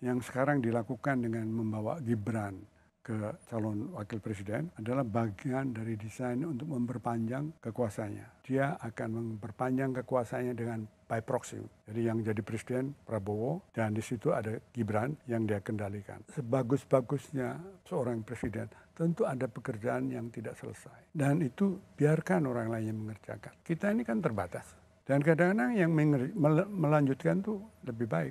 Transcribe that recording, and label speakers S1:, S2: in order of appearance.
S1: yang sekarang dilakukan dengan membawa Gibran ke calon wakil presiden adalah bagian dari desain untuk memperpanjang kekuasaannya. Dia akan memperpanjang kekuasaannya dengan by proxy. Jadi yang jadi presiden Prabowo dan di situ ada Gibran yang dia kendalikan. Sebagus-bagusnya seorang presiden tentu ada pekerjaan yang tidak selesai dan itu biarkan orang lain yang mengerjakan. Kita ini kan terbatas. Dan kadang-kadang yang melanjutkan tuh lebih baik.